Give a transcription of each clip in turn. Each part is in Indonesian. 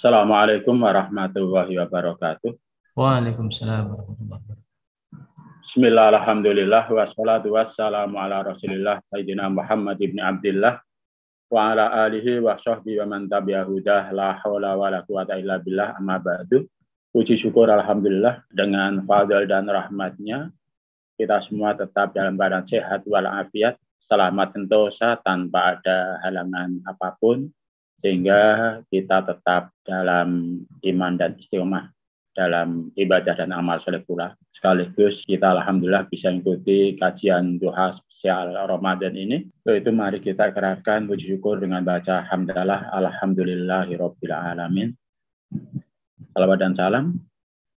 Assalamualaikum warahmatullahi wabarakatuh. Waalaikumsalam warahmatullahi wabarakatuh. Bismillah, alhamdulillah, wassalatu wassalamu ala rasulillah, Sayyidina Muhammad ibn Abdullah, wa ala alihi wa sahbihi wa man tabi'ahu la hawla wa la quwata illa billah, amma ba'du. Puji syukur, alhamdulillah, dengan fadl dan rahmatnya, kita semua tetap dalam badan sehat walafiat, selamat sentosa tanpa ada halangan apapun, sehingga kita tetap dalam iman dan istiqomah dalam ibadah dan amal soleh pula. Sekaligus kita alhamdulillah bisa mengikuti kajian duha spesial Ramadan ini. Untuk itu mari kita kerahkan puji syukur dengan baca hamdalah alhamdulillahirabbil alamin. Salawat dan salam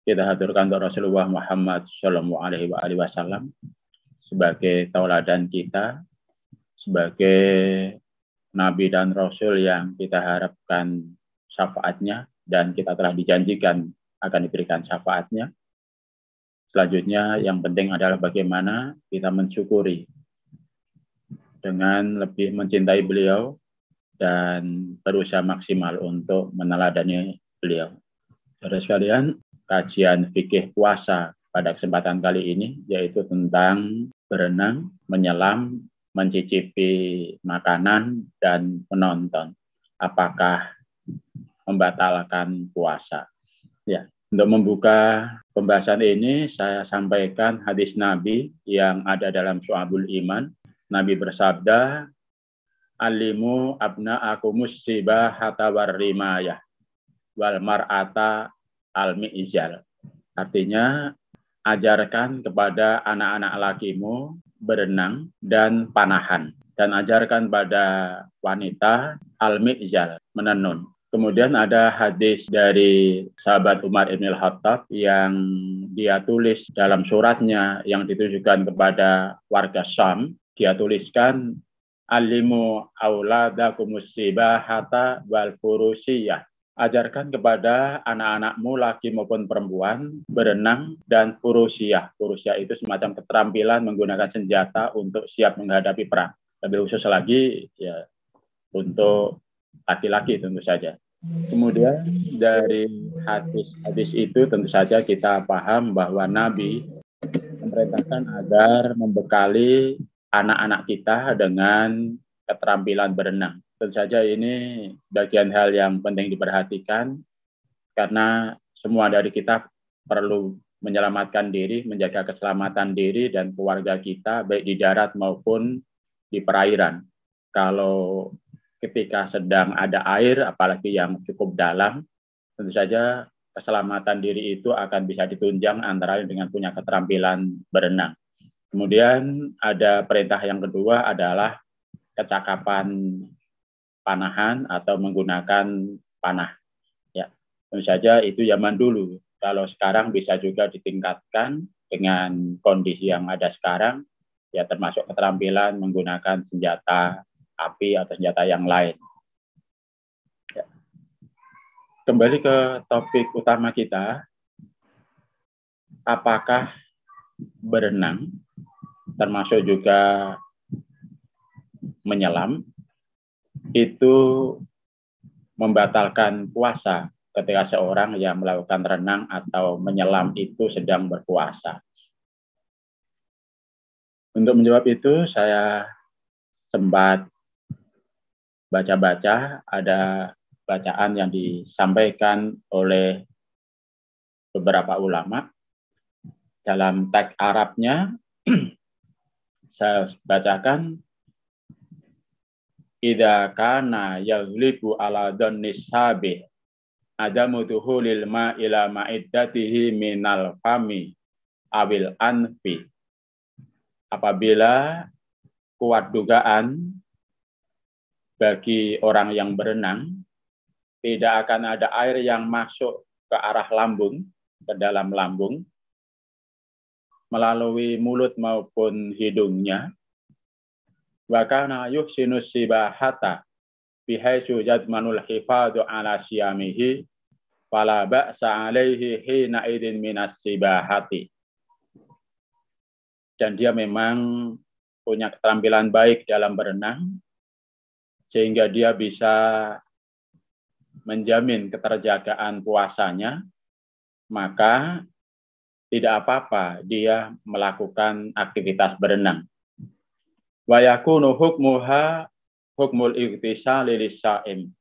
kita haturkan untuk Rasulullah Muhammad Shallallahu Alaihi Wasallam sebagai tauladan kita, sebagai nabi dan rasul yang kita harapkan syafaatnya dan kita telah dijanjikan akan diberikan syafaatnya. Selanjutnya yang penting adalah bagaimana kita mensyukuri dengan lebih mencintai beliau dan berusaha maksimal untuk meneladani beliau. Saudara sekalian, kajian fikih puasa pada kesempatan kali ini yaitu tentang berenang, menyelam, mencicipi makanan dan menonton. Apakah membatalkan puasa? Ya, untuk membuka pembahasan ini saya sampaikan hadis Nabi yang ada dalam Suabul Iman. Nabi bersabda, "Alimu abna aku musibah warrimayah wal mar'ata al Artinya, ajarkan kepada anak-anak lakimu berenang, dan panahan. Dan ajarkan pada wanita al-mi'jal, menenun. Kemudian ada hadis dari sahabat Umar Ibn Khattab yang dia tulis dalam suratnya yang ditujukan kepada warga Sam Dia tuliskan, Alimu awladakumusibahata sibahata wal furusiyah Ajarkan kepada anak-anakmu laki maupun perempuan berenang dan purusia. Purusia itu semacam keterampilan menggunakan senjata untuk siap menghadapi perang. Lebih khusus lagi ya untuk laki-laki tentu saja. Kemudian dari hadis-hadis itu tentu saja kita paham bahwa Nabi memerintahkan agar membekali anak-anak kita dengan keterampilan berenang Tentu saja ini bagian hal yang penting diperhatikan karena semua dari kita perlu menyelamatkan diri, menjaga keselamatan diri dan keluarga kita baik di darat maupun di perairan. Kalau ketika sedang ada air, apalagi yang cukup dalam, tentu saja keselamatan diri itu akan bisa ditunjang antara lain dengan punya keterampilan berenang. Kemudian ada perintah yang kedua adalah kecakapan panahan atau menggunakan panah. Ya, tentu saja itu zaman dulu. Kalau sekarang bisa juga ditingkatkan dengan kondisi yang ada sekarang, ya termasuk keterampilan menggunakan senjata api atau senjata yang lain. Ya. Kembali ke topik utama kita, apakah berenang termasuk juga menyelam itu membatalkan puasa ketika seorang yang melakukan renang atau menyelam itu sedang berpuasa. Untuk menjawab itu, saya sempat baca-baca ada bacaan yang disampaikan oleh beberapa ulama. Dalam teks Arabnya, saya bacakan idza kana yaghlibu ala dhanni sabih adamu tuhulil ma ila ma'iddatihi minal fami awil anfi apabila kuat dugaan bagi orang yang berenang tidak akan ada air yang masuk ke arah lambung ke dalam lambung melalui mulut maupun hidungnya wa kana yuhsinu sibahata bihaisu yadmanul hifadu ala siyamihi fala ba'sa alaihi hina idin minas sibahati. Dan dia memang punya keterampilan baik dalam berenang, sehingga dia bisa menjamin keterjagaan puasanya, maka tidak apa-apa dia melakukan aktivitas berenang wa yakunu hukmuha hukmul iktisal lilisyaim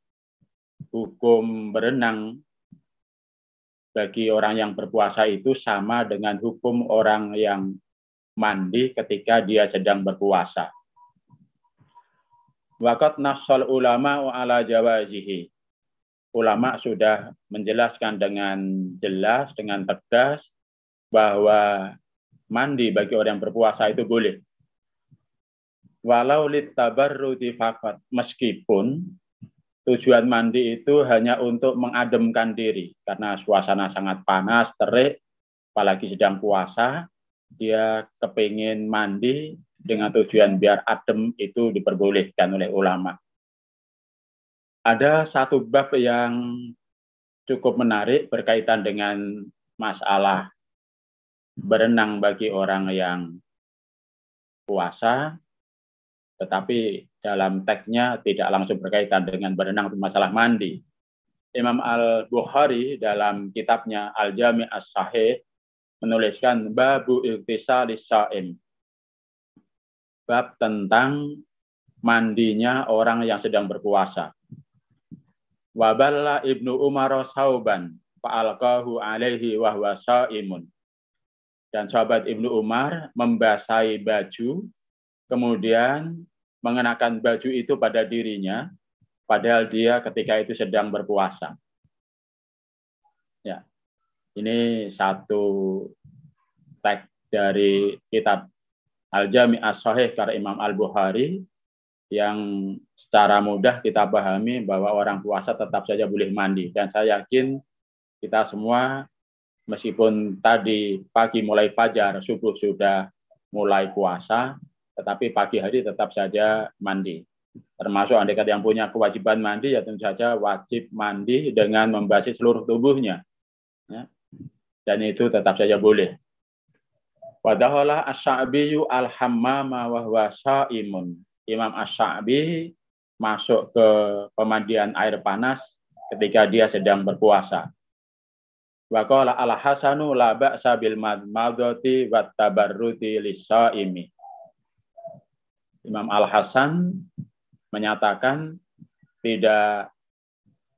hukum berenang bagi orang yang berpuasa itu sama dengan hukum orang yang mandi ketika dia sedang berpuasa. Wakat nasal ulama ala jawazihi. Ulama sudah menjelaskan dengan jelas, dengan tegas bahwa mandi bagi orang yang berpuasa itu boleh walau ruti fakat meskipun tujuan mandi itu hanya untuk mengademkan diri karena suasana sangat panas terik apalagi sedang puasa dia kepingin mandi dengan tujuan biar adem itu diperbolehkan oleh ulama ada satu bab yang cukup menarik berkaitan dengan masalah berenang bagi orang yang puasa tetapi dalam teksnya tidak langsung berkaitan dengan berenang masalah mandi. Imam Al-Bukhari dalam kitabnya Al-Jami As-Sahih menuliskan babu iktisali saim. Bab tentang mandinya orang yang sedang berpuasa. Waballa Ibnu Umar sauban fa'alqahu alaihi wa huwa saimun. Dan sahabat Ibnu Umar membasahi baju kemudian mengenakan baju itu pada dirinya, padahal dia ketika itu sedang berpuasa. Ya, ini satu teks dari kitab Al-Jami As-Sahih karya Imam Al-Bukhari yang secara mudah kita pahami bahwa orang puasa tetap saja boleh mandi. Dan saya yakin kita semua meskipun tadi pagi mulai fajar, subuh sudah mulai puasa, tetapi pagi hari tetap saja mandi. Termasuk andekat yang punya kewajiban mandi, ya tentu saja wajib mandi dengan membasuh seluruh tubuhnya. Ya. Dan itu tetap saja boleh. Wadaholah as-sa'biyu al-hammama wa huwa sa'imun. Imam as masuk ke pemandian air panas ketika dia sedang berpuasa. Wakola al-hasanu la ba'sa bil madmadati wat tabarruti lis Imam Al-Hasan menyatakan tidak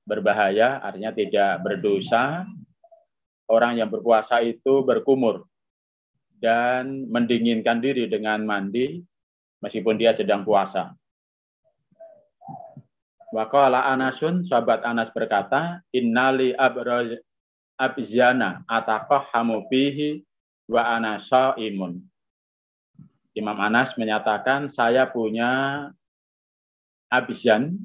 berbahaya, artinya tidak berdosa. Orang yang berpuasa itu berkumur dan mendinginkan diri dengan mandi meskipun dia sedang puasa. Wakala Anasun, sahabat Anas berkata, Innali abzana atakoh hamubihi wa anasa imun. Imam Anas menyatakan saya punya abzan.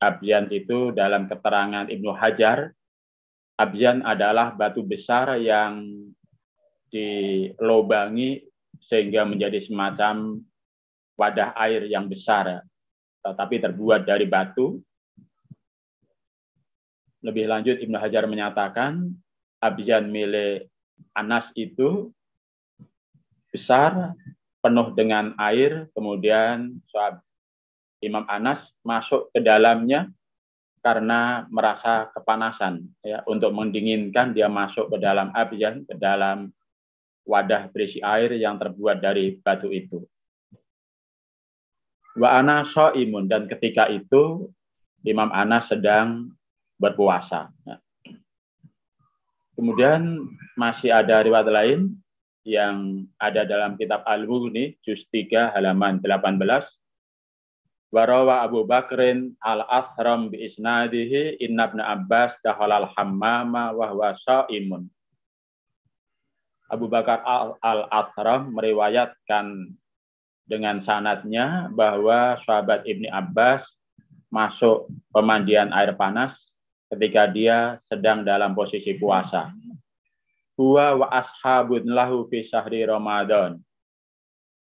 Abzan itu dalam keterangan Ibnu Hajar, abzan adalah batu besar yang dilobangi sehingga menjadi semacam wadah air yang besar, tetapi terbuat dari batu. Lebih lanjut Ibnu Hajar menyatakan abzan milik Anas itu besar penuh dengan air, kemudian sahabat Imam Anas masuk ke dalamnya karena merasa kepanasan ya untuk mendinginkan dia masuk ke dalam api ya ke dalam wadah berisi air yang terbuat dari batu itu. Wa so imun dan ketika itu Imam Anas sedang berpuasa. Ya. Kemudian masih ada riwayat lain yang ada dalam kitab Al-Mughni juz 3 halaman 18 Warawa Abu Bakrin al-Athram bi'isnadihi inna ibn Abbas dahalal hammama wahwa sa'imun. Abu Bakar al-Athram meriwayatkan dengan sanatnya bahwa sahabat Ibni Abbas masuk pemandian air panas ketika dia sedang dalam posisi puasa huwa wa ashabun lahu fi syahri Ramadan.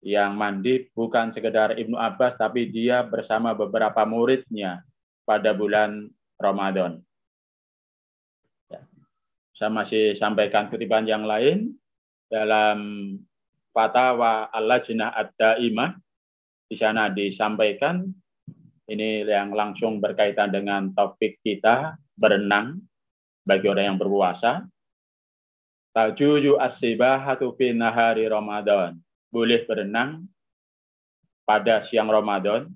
Yang mandi bukan sekedar Ibnu Abbas, tapi dia bersama beberapa muridnya pada bulan Ramadan. Ya. Saya masih sampaikan kutipan yang lain dalam fatwa Al-Lajnah Ad-Daimah. Di sana disampaikan ini yang langsung berkaitan dengan topik kita berenang bagi orang yang berpuasa Tajuju as-sibahatu fi nahari Ramadan. Boleh berenang pada siang Ramadan.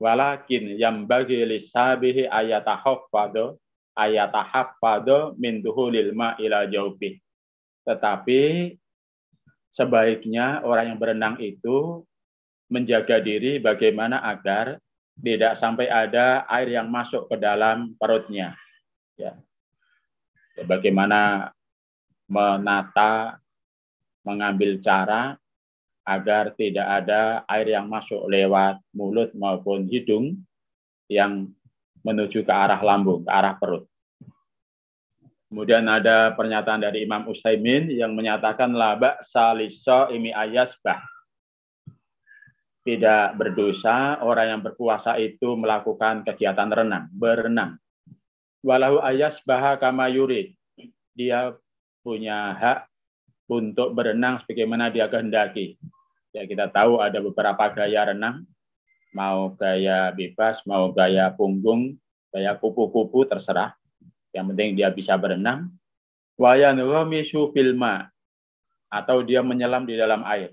Walakin yang bagi lisabihi ayatahaffadu ayatahaffadu min duhulil ila jawbih. Tetapi sebaiknya orang yang berenang itu menjaga diri bagaimana agar tidak sampai ada air yang masuk ke dalam perutnya. Ya. Bagaimana menata, mengambil cara agar tidak ada air yang masuk lewat mulut maupun hidung yang menuju ke arah lambung, ke arah perut. Kemudian ada pernyataan dari Imam Usaimin yang menyatakan laba saliso imi ayasbah. Tidak berdosa orang yang berpuasa itu melakukan kegiatan renang, berenang. Walau ayasbah kama yurid. Dia punya hak untuk berenang sebagaimana dia kehendaki. Ya, kita tahu ada beberapa gaya renang, mau gaya bebas, mau gaya punggung, gaya kupu-kupu, terserah. Yang penting dia bisa berenang. Wayan Wayanghamishu filma, atau dia menyelam di dalam air.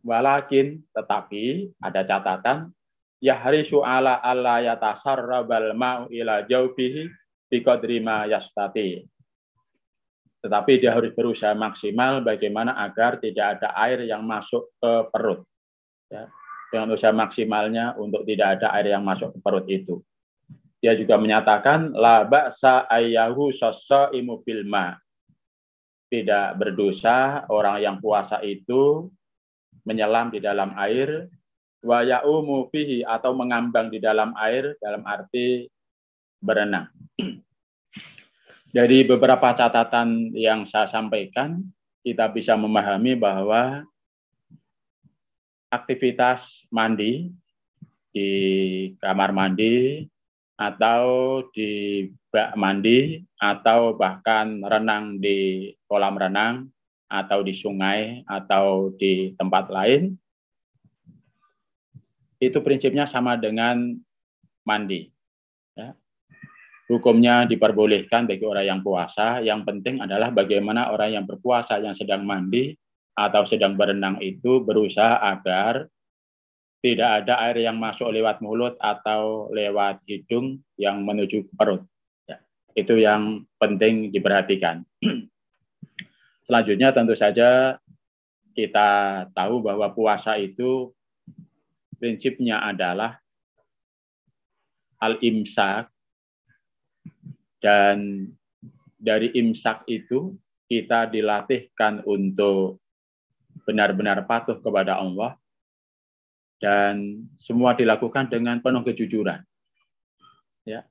Walakin, tetapi ada catatan, Ya hari ala yatasar rabal ma'u ila jaufihi biqadri ma yastati tetapi dia harus berusaha maksimal bagaimana agar tidak ada air yang masuk ke perut. Ya, dengan usaha maksimalnya untuk tidak ada air yang masuk ke perut itu. Dia juga menyatakan laba sa ayahu sasaimu imu Tidak berdosa orang yang puasa itu menyelam di dalam air wa ya'umu fihi atau mengambang di dalam air dalam arti berenang. Jadi beberapa catatan yang saya sampaikan, kita bisa memahami bahwa aktivitas mandi di kamar mandi atau di bak mandi atau bahkan renang di kolam renang atau di sungai atau di tempat lain itu prinsipnya sama dengan mandi. Ya hukumnya diperbolehkan bagi orang yang puasa. Yang penting adalah bagaimana orang yang berpuasa yang sedang mandi atau sedang berenang itu berusaha agar tidak ada air yang masuk lewat mulut atau lewat hidung yang menuju perut. Ya, itu yang penting diperhatikan. Selanjutnya tentu saja kita tahu bahwa puasa itu prinsipnya adalah al-imsak dan dari imsak itu kita dilatihkan untuk benar-benar patuh kepada Allah dan semua dilakukan dengan penuh kejujuran. Ya.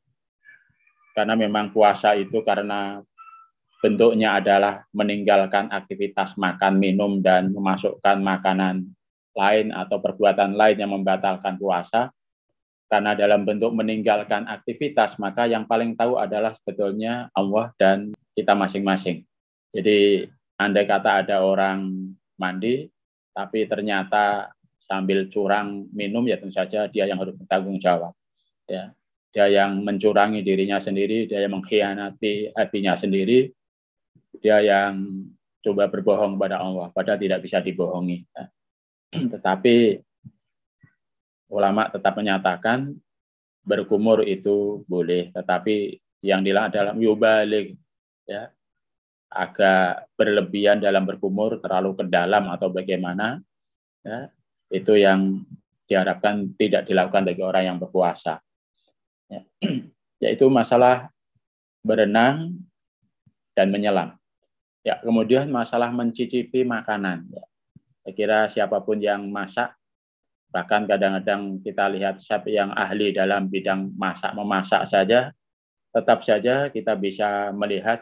Karena memang puasa itu karena bentuknya adalah meninggalkan aktivitas makan, minum dan memasukkan makanan lain atau perbuatan lain yang membatalkan puasa karena dalam bentuk meninggalkan aktivitas, maka yang paling tahu adalah sebetulnya Allah dan kita masing-masing. Jadi, andai kata ada orang mandi, tapi ternyata sambil curang minum, ya tentu saja dia yang harus bertanggung jawab. Ya. Dia yang mencurangi dirinya sendiri, dia yang mengkhianati hatinya sendiri, dia yang coba berbohong kepada Allah, padahal tidak bisa dibohongi. Ya. Tetapi ulama tetap menyatakan berkumur itu boleh, tetapi yang dilarang adalah yubalik, ya agak berlebihan dalam berkumur, terlalu ke dalam atau bagaimana, ya, itu yang diharapkan tidak dilakukan bagi orang yang berpuasa. Ya. Yaitu masalah berenang dan menyelam. Ya, kemudian masalah mencicipi makanan. Ya. Saya kira siapapun yang masak Bahkan kadang-kadang kita lihat chef yang ahli dalam bidang masak memasak saja, tetap saja kita bisa melihat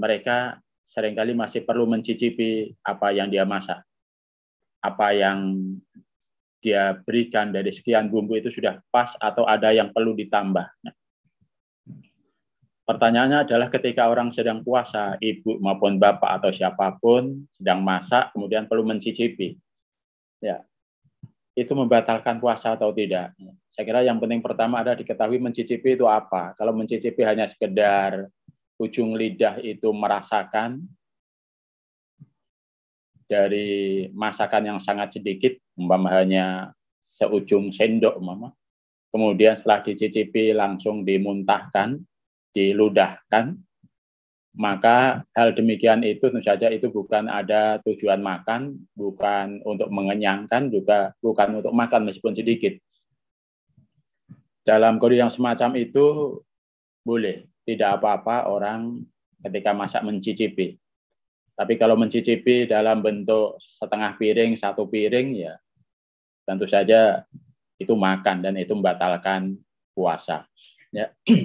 mereka seringkali masih perlu mencicipi apa yang dia masak. Apa yang dia berikan dari sekian bumbu itu sudah pas atau ada yang perlu ditambah. pertanyaannya adalah ketika orang sedang puasa, ibu maupun bapak atau siapapun sedang masak kemudian perlu mencicipi. Ya, itu membatalkan puasa atau tidak. Saya kira yang penting pertama adalah diketahui mencicipi itu apa. Kalau mencicipi hanya sekedar ujung lidah itu merasakan dari masakan yang sangat sedikit, umpama hanya seujung sendok, mama. Kemudian setelah dicicipi langsung dimuntahkan, diludahkan, maka hal demikian itu tentu saja itu bukan ada tujuan makan, bukan untuk mengenyangkan, juga bukan untuk makan meskipun sedikit. Dalam kode yang semacam itu boleh, tidak apa-apa orang ketika masak mencicipi. Tapi kalau mencicipi dalam bentuk setengah piring, satu piring, ya tentu saja itu makan dan itu membatalkan puasa. Ya.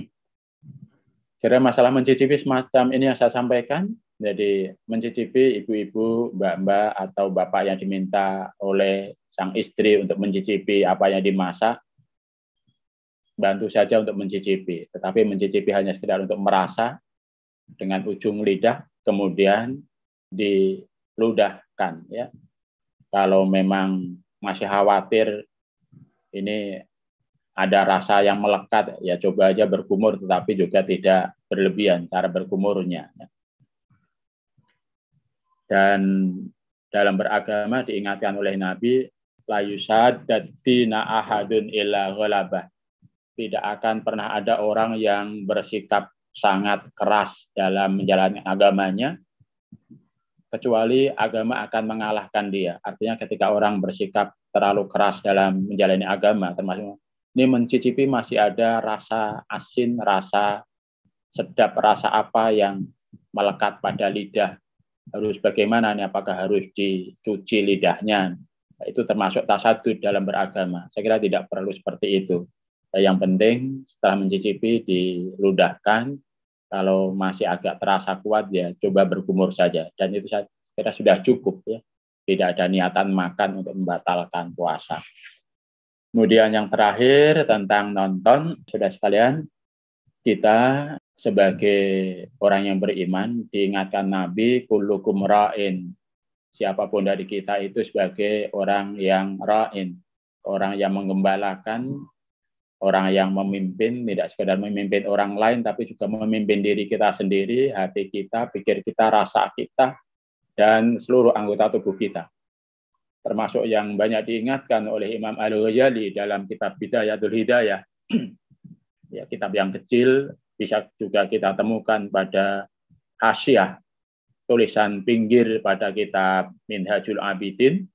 Kira masalah mencicipi semacam ini yang saya sampaikan, jadi mencicipi ibu-ibu, mbak-mbak, atau bapak yang diminta oleh sang istri untuk mencicipi apa yang dimasak, bantu saja untuk mencicipi. Tetapi mencicipi hanya sekedar untuk merasa dengan ujung lidah, kemudian diludahkan. ya Kalau memang masih khawatir, ini ada rasa yang melekat, ya coba aja berkumur, tetapi juga tidak berlebihan cara berkumurnya. Ya. Dan dalam beragama diingatkan oleh Nabi, la ahadun illa ghalabah. Tidak akan pernah ada orang yang bersikap sangat keras dalam menjalani agamanya, kecuali agama akan mengalahkan dia. Artinya ketika orang bersikap terlalu keras dalam menjalani agama, termasuk ini mencicipi masih ada rasa asin, rasa sedap, rasa apa yang melekat pada lidah. Harus bagaimana nih, apakah harus dicuci lidahnya? Itu termasuk tak satu dalam beragama. Saya kira tidak perlu seperti itu. Yang penting setelah mencicipi diludahkan, kalau masih agak terasa kuat ya coba bergumur saja. Dan itu saya kira sudah cukup ya. Tidak ada niatan makan untuk membatalkan puasa. Kemudian yang terakhir tentang nonton, sudah sekalian, kita sebagai orang yang beriman diingatkan Nabi kullukum ra'in. Siapapun dari kita itu sebagai orang yang ra'in, orang yang menggembalakan, orang yang memimpin, tidak sekedar memimpin orang lain, tapi juga memimpin diri kita sendiri, hati kita, pikir kita, rasa kita, dan seluruh anggota tubuh kita termasuk yang banyak diingatkan oleh Imam Al-Ghazali dalam kitab Bidayatul Hidayah. ya, kitab yang kecil bisa juga kita temukan pada khasiah tulisan pinggir pada kitab Minhajul Abidin,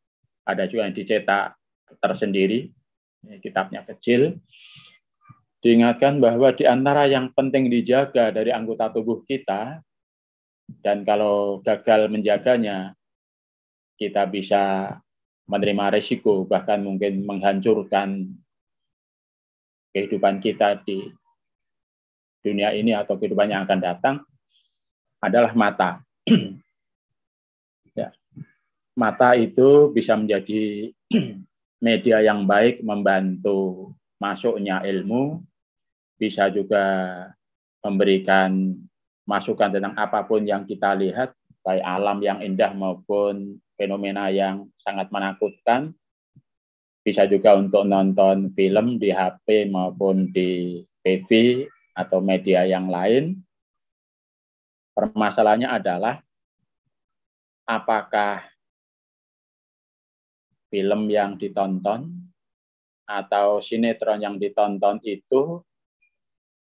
ada juga yang dicetak tersendiri, Ini kitabnya kecil. Diingatkan bahwa di antara yang penting dijaga dari anggota tubuh kita, dan kalau gagal menjaganya, kita bisa menerima resiko, bahkan mungkin menghancurkan kehidupan kita di dunia ini atau kehidupan yang akan datang adalah mata. ya. Mata itu bisa menjadi media yang baik membantu masuknya ilmu, bisa juga memberikan masukan tentang apapun yang kita lihat, baik alam yang indah maupun fenomena yang sangat menakutkan. Bisa juga untuk nonton film di HP maupun di TV atau media yang lain. Permasalahannya adalah apakah film yang ditonton atau sinetron yang ditonton itu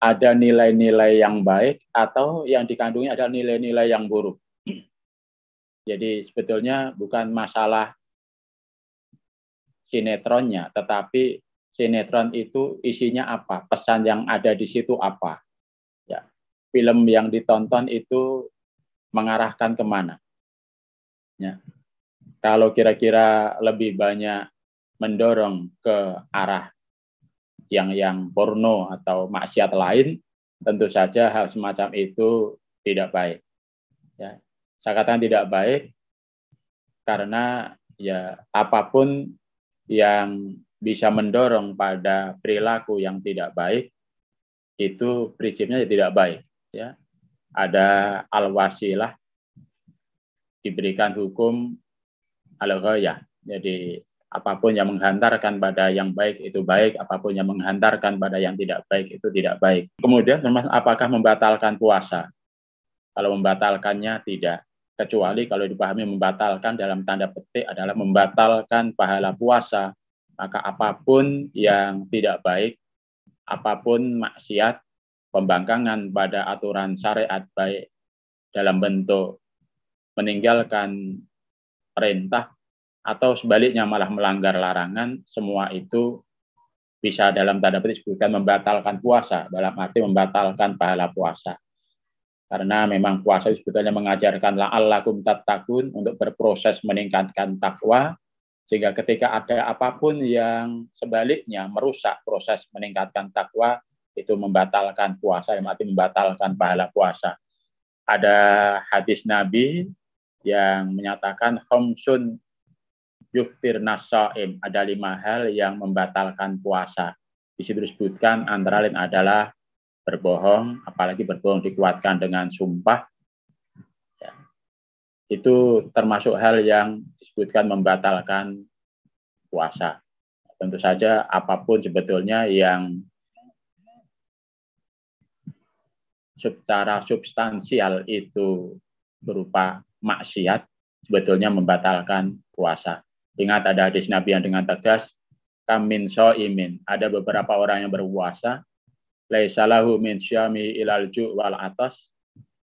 ada nilai-nilai yang baik atau yang dikandungnya ada nilai-nilai yang buruk. Jadi sebetulnya bukan masalah sinetronnya, tetapi sinetron itu isinya apa, pesan yang ada di situ apa. Ya, film yang ditonton itu mengarahkan kemana. Ya. Kalau kira-kira lebih banyak mendorong ke arah yang yang porno atau maksiat lain, tentu saja hal semacam itu tidak baik. Ya saya katakan tidak baik karena ya apapun yang bisa mendorong pada perilaku yang tidak baik itu prinsipnya ya tidak baik ya ada alwasilah diberikan hukum al ya jadi apapun yang menghantarkan pada yang baik itu baik apapun yang menghantarkan pada yang tidak baik itu tidak baik kemudian apakah membatalkan puasa kalau membatalkannya tidak. Kecuali kalau dipahami membatalkan dalam tanda petik adalah membatalkan pahala puasa, maka apapun yang tidak baik, apapun maksiat, pembangkangan pada aturan syariat baik dalam bentuk meninggalkan perintah atau sebaliknya malah melanggar larangan, semua itu bisa dalam tanda petik bukan membatalkan puasa, dalam arti membatalkan pahala puasa. Karena memang puasa sebetulnya mengajarkan la'allakum tattaqun untuk berproses meningkatkan takwa sehingga ketika ada apapun yang sebaliknya merusak proses meningkatkan takwa itu membatalkan puasa yang mati membatalkan pahala puasa ada hadis Nabi yang menyatakan homsun yuftir nasaim ada lima hal yang membatalkan puasa di situ disebutkan antara lain adalah berbohong, apalagi berbohong dikuatkan dengan sumpah, ya, itu termasuk hal yang disebutkan membatalkan puasa. Tentu saja apapun sebetulnya yang secara substansial itu berupa maksiat sebetulnya membatalkan puasa. Ingat ada hadis Nabi yang dengan tegas, kamin so imin. Ada beberapa orang yang berpuasa, laisalahu min syami ilal ju' wal atas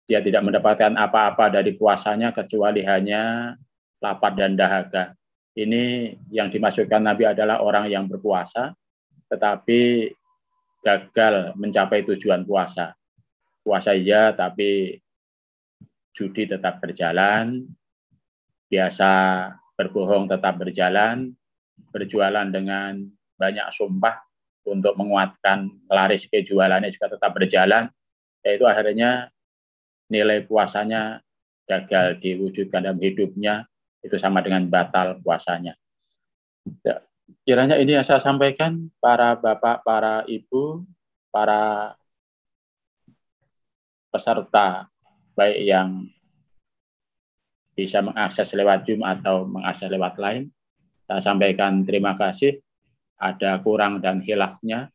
dia tidak mendapatkan apa-apa dari puasanya kecuali hanya lapar dan dahaga. Ini yang dimaksudkan Nabi adalah orang yang berpuasa tetapi gagal mencapai tujuan puasa. Puasa iya tapi judi tetap berjalan, biasa berbohong tetap berjalan, berjualan dengan banyak sumpah untuk menguatkan laris kejualannya juga tetap berjalan, yaitu akhirnya nilai puasanya gagal diwujudkan dalam hidupnya itu sama dengan batal puasanya. Ya, kiranya ini yang saya sampaikan para bapak, para ibu, para peserta baik yang bisa mengakses lewat Zoom atau mengakses lewat lain. Saya sampaikan terima kasih ada kurang dan hilafnya.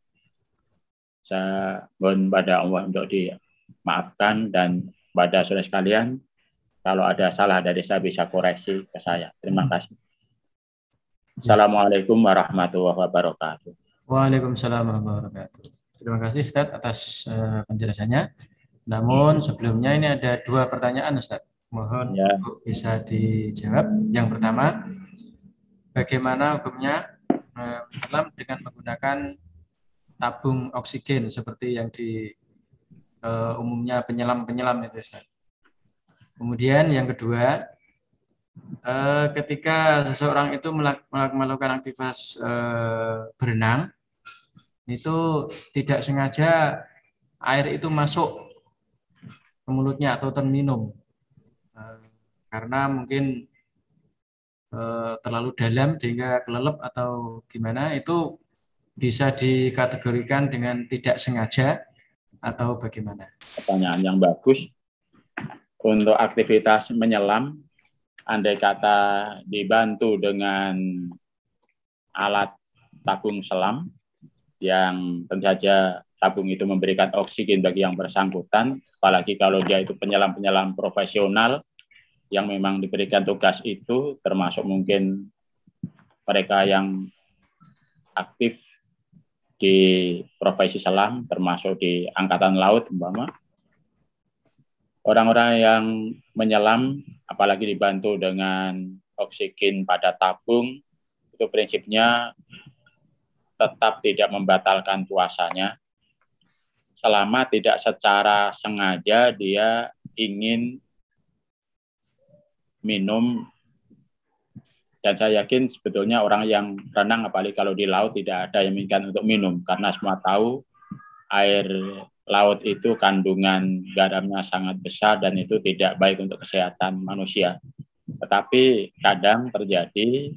Saya mohon pada Allah untuk dimaafkan dan pada saudara sekalian, kalau ada salah dari saya bisa koreksi ke saya. Terima hmm. kasih. Assalamualaikum warahmatullahi wabarakatuh. Waalaikumsalam warahmatullahi wabarakatuh. Terima kasih Ustaz atas uh, penjelasannya. Namun sebelumnya ini ada dua pertanyaan Ustaz. Mohon ya. bisa dijawab. Yang pertama, bagaimana hukumnya dalam dengan menggunakan tabung oksigen seperti yang di uh, umumnya penyelam-penyelam itu Ustaz. Kemudian yang kedua, uh, ketika seseorang itu melak melakukan aktivitas uh, berenang, itu tidak sengaja air itu masuk ke mulutnya atau terminum. Uh, karena mungkin Eh, terlalu dalam sehingga kelelep atau gimana itu bisa dikategorikan dengan tidak sengaja atau bagaimana? Pertanyaan yang bagus. Untuk aktivitas menyelam, andai kata dibantu dengan alat tabung selam, yang tentu saja tabung itu memberikan oksigen bagi yang bersangkutan, apalagi kalau dia itu penyelam-penyelam profesional, yang memang diberikan tugas itu termasuk mungkin mereka yang aktif di profesi selam termasuk di angkatan laut umpama orang-orang yang menyelam apalagi dibantu dengan oksigen pada tabung itu prinsipnya tetap tidak membatalkan puasanya selama tidak secara sengaja dia ingin minum dan saya yakin sebetulnya orang yang renang apalagi kalau di laut tidak ada yang menginginkan untuk minum karena semua tahu air laut itu kandungan garamnya sangat besar dan itu tidak baik untuk kesehatan manusia. Tetapi kadang terjadi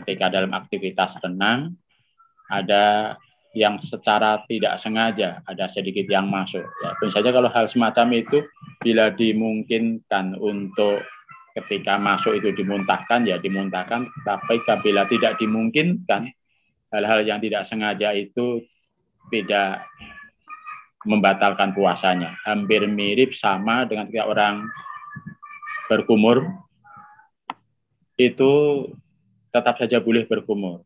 ketika dalam aktivitas renang ada yang secara tidak sengaja ada sedikit yang masuk. Ya, tentu saja kalau hal semacam itu bila dimungkinkan untuk ketika masuk itu dimuntahkan ya dimuntahkan tapi bila tidak dimungkinkan hal-hal yang tidak sengaja itu tidak membatalkan puasanya hampir mirip sama dengan ketika orang berkumur itu tetap saja boleh berkumur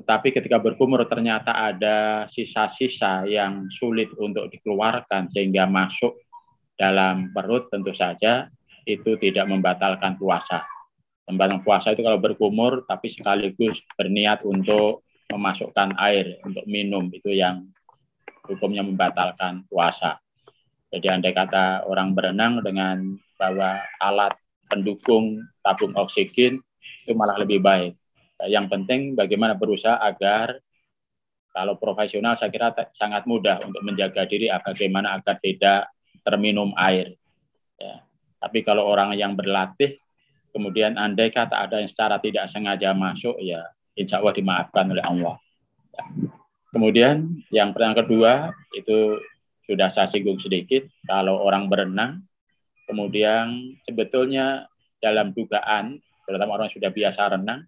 tetapi ketika berkumur ternyata ada sisa-sisa yang sulit untuk dikeluarkan sehingga masuk dalam perut tentu saja itu tidak membatalkan puasa. Membatalkan puasa itu kalau berkumur tapi sekaligus berniat untuk memasukkan air untuk minum itu yang hukumnya membatalkan puasa. Jadi andai kata orang berenang dengan bawa alat pendukung tabung oksigen itu malah lebih baik. Yang penting bagaimana berusaha agar kalau profesional saya kira sangat mudah untuk menjaga diri bagaimana agar tidak terminum air. Tapi kalau orang yang berlatih, kemudian andai kata ada yang secara tidak sengaja masuk, ya insya Allah dimaafkan oleh Allah. Ya. Kemudian yang pertanyaan kedua itu sudah saya singgung sedikit, kalau orang berenang, kemudian sebetulnya dalam dugaan, terutama orang sudah biasa renang,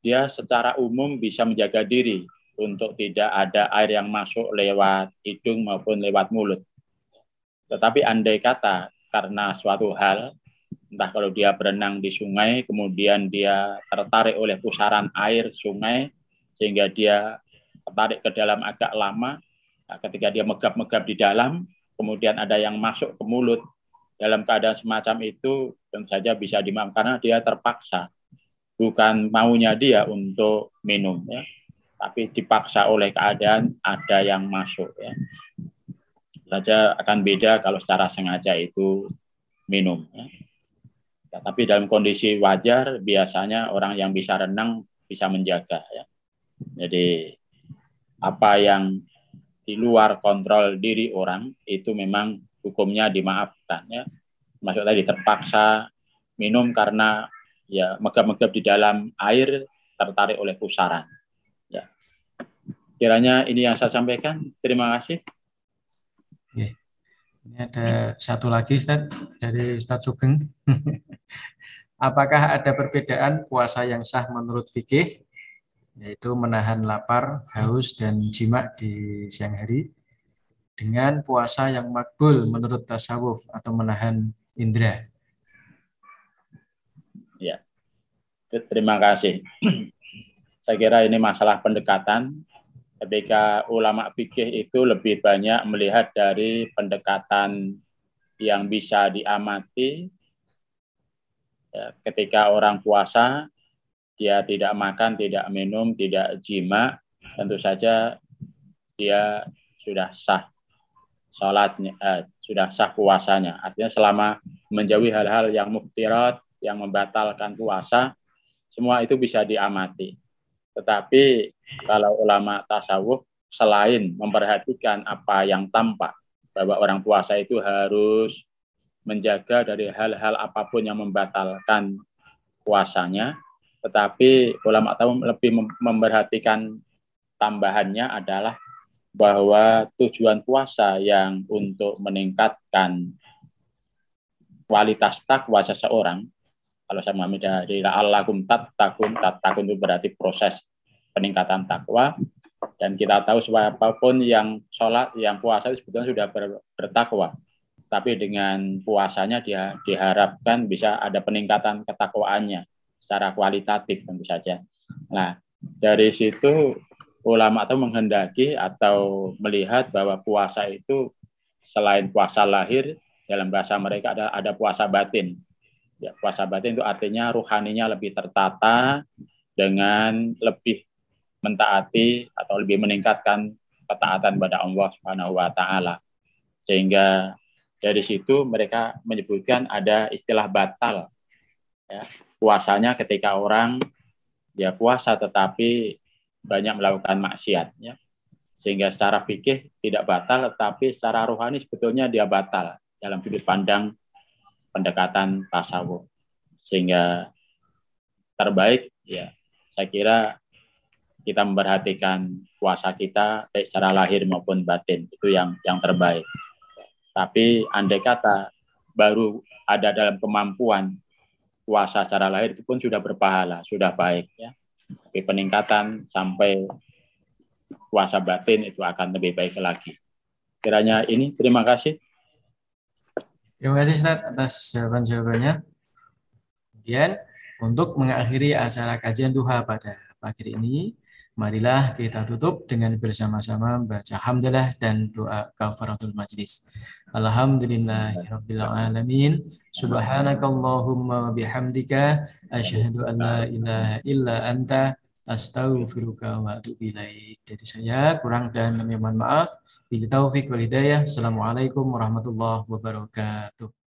dia secara umum bisa menjaga diri untuk tidak ada air yang masuk lewat hidung maupun lewat mulut. Tetapi andai kata karena suatu hal, entah kalau dia berenang di sungai, kemudian dia tertarik oleh pusaran air sungai, sehingga dia tertarik ke dalam agak lama, nah, ketika dia megap-megap di dalam, kemudian ada yang masuk ke mulut, dalam keadaan semacam itu tentu saja bisa dimakan karena dia terpaksa bukan maunya dia untuk minum ya tapi dipaksa oleh keadaan ada yang masuk ya saja akan beda kalau secara sengaja itu minum. Ya. ya. tapi dalam kondisi wajar biasanya orang yang bisa renang bisa menjaga. Ya. Jadi apa yang di luar kontrol diri orang itu memang hukumnya dimaafkan. Ya. Masuk tadi terpaksa minum karena ya megap-megap di dalam air tertarik oleh pusaran. Ya. Kiranya ini yang saya sampaikan. Terima kasih. Ini ada satu lagi Ustaz dari Ustaz Sugeng. Apakah ada perbedaan puasa yang sah menurut fikih yaitu menahan lapar, haus dan jima di siang hari dengan puasa yang makbul menurut tasawuf atau menahan indera? Ya. Terima kasih. Saya kira ini masalah pendekatan ketika ulama fikih itu lebih banyak melihat dari pendekatan yang bisa diamati ya, ketika orang puasa dia tidak makan tidak minum tidak jima tentu saja dia sudah sah sholatnya eh, sudah sah puasanya artinya selama menjauhi hal-hal yang muftirat yang membatalkan puasa semua itu bisa diamati tetapi kalau ulama tasawuf selain memperhatikan apa yang tampak bahwa orang puasa itu harus menjaga dari hal-hal apapun yang membatalkan puasanya, tetapi ulama tahu lebih memperhatikan tambahannya adalah bahwa tujuan puasa yang untuk meningkatkan kualitas takwa seseorang kalau saya memahami dari la'allakum tattaqun, tattaqun itu berarti proses peningkatan takwa dan kita tahu siapapun yang sholat, yang puasa itu sebetulnya sudah ber, bertakwa. Tapi dengan puasanya dia diharapkan bisa ada peningkatan ketakwaannya secara kualitatif tentu saja. Nah, dari situ ulama itu menghendaki atau melihat bahwa puasa itu selain puasa lahir dalam bahasa mereka ada ada puasa batin. Ya, puasa batin itu artinya ruhaninya lebih tertata dengan lebih mentaati atau lebih meningkatkan ketaatan pada Allah Subhanahu wa taala. Sehingga dari situ mereka menyebutkan ada istilah batal. Ya, puasanya ketika orang ya puasa tetapi banyak melakukan maksiat ya. Sehingga secara fikih tidak batal tetapi secara rohani sebetulnya dia batal dalam sudut pandang pendekatan tasawuf sehingga terbaik ya saya kira kita memperhatikan puasa kita baik secara lahir maupun batin itu yang yang terbaik tapi andai kata baru ada dalam kemampuan puasa secara lahir itu pun sudah berpahala sudah baik ya tapi peningkatan sampai puasa batin itu akan lebih baik lagi kiranya ini terima kasih Terima kasih Ustaz atas jawaban-jawabannya. Kemudian untuk mengakhiri acara kajian duha pada pagi ini, marilah kita tutup dengan bersama-sama baca hamdalah dan doa kafaratul majlis. alamin. Subhanakallahumma wa bihamdika. Asyhadu an la ilaha illa anta. Astaghfiruka wa atubu ilaik. Dari saya kurang dan memohon maaf. Bila taufik walidayah. Assalamualaikum warahmatullahi wabarakatuh.